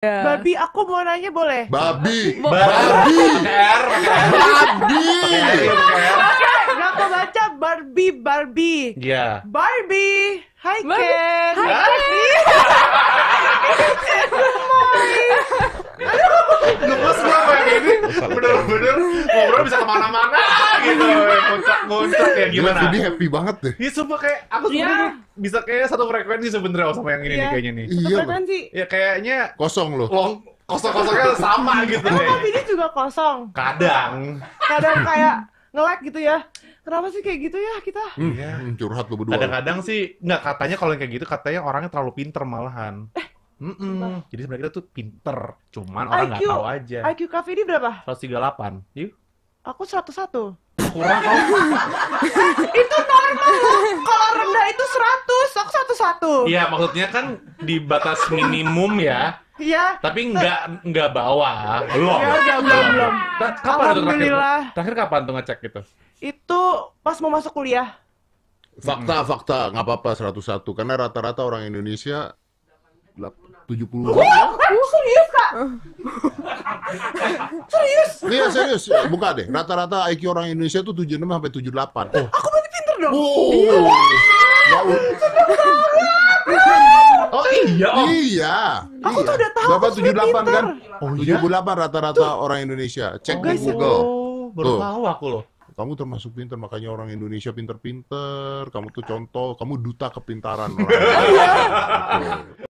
Yeah. Babi, aku mau nanya boleh? Babi, babi, babi. aku baca Barbie, Barbie. Iya. Yeah. Barbie, hi Barbie. Ken. Hi Ken. Gemes gue kayak ini, bener-bener ngobrol bisa kemana-mana gitu nguncak-nguncak iya, iya, ya gimana Jadi happy banget deh iya sumpah kayak aku iya. sebenernya bisa kayak satu frekuensi sebenernya sama yang ini nih kayaknya nih iya sih ya kayaknya kosong loh long kosong-kosongnya sama gitu deh emang ini juga kosong kadang kadang kayak nge-lag gitu ya kenapa sih kayak gitu ya kita? Hmm, iya. Hmm, curhat lu berdua. Kadang-kadang sih nggak katanya kalau yang kayak gitu katanya orangnya terlalu pinter malahan. Eh. Mm -mm. Jadi sebenarnya kita tuh pinter, cuman orang nggak tahu aja. IQ kafe ini berapa? 138. Yuk. Aku 101. Kurang kok. itu normal. Kalau rendah itu 100, aku 101. Iya, maksudnya kan di batas minimum ya. Iya. Tapi nggak nggak bawa. Belum. Ya, enggak, belum, belum. Kapan itu terakhir? Terakhir kapan tuh ngecek gitu? Itu pas mau masuk kuliah. Fakta, fakta, nggak apa-apa 101 karena rata-rata orang Indonesia tujuh puluh. Serius kak? serius? Iya serius. Ya, buka deh. Rata-rata IQ orang Indonesia itu tujuh enam sampai tujuh delapan. Oh. Aku berarti pinter dong. Oh. Iya. Oh iya. Oh. Iya. Aku iya. tuh udah tahu. Berapa tujuh delapan kan? Oh, iya. tujuh puluh delapan rata-rata orang Indonesia. Cek oh, di Google. Oh, baru tahu aku loh kamu termasuk pinter makanya orang Indonesia pinter-pinter kamu tuh contoh kamu duta kepintaran orang. Iya.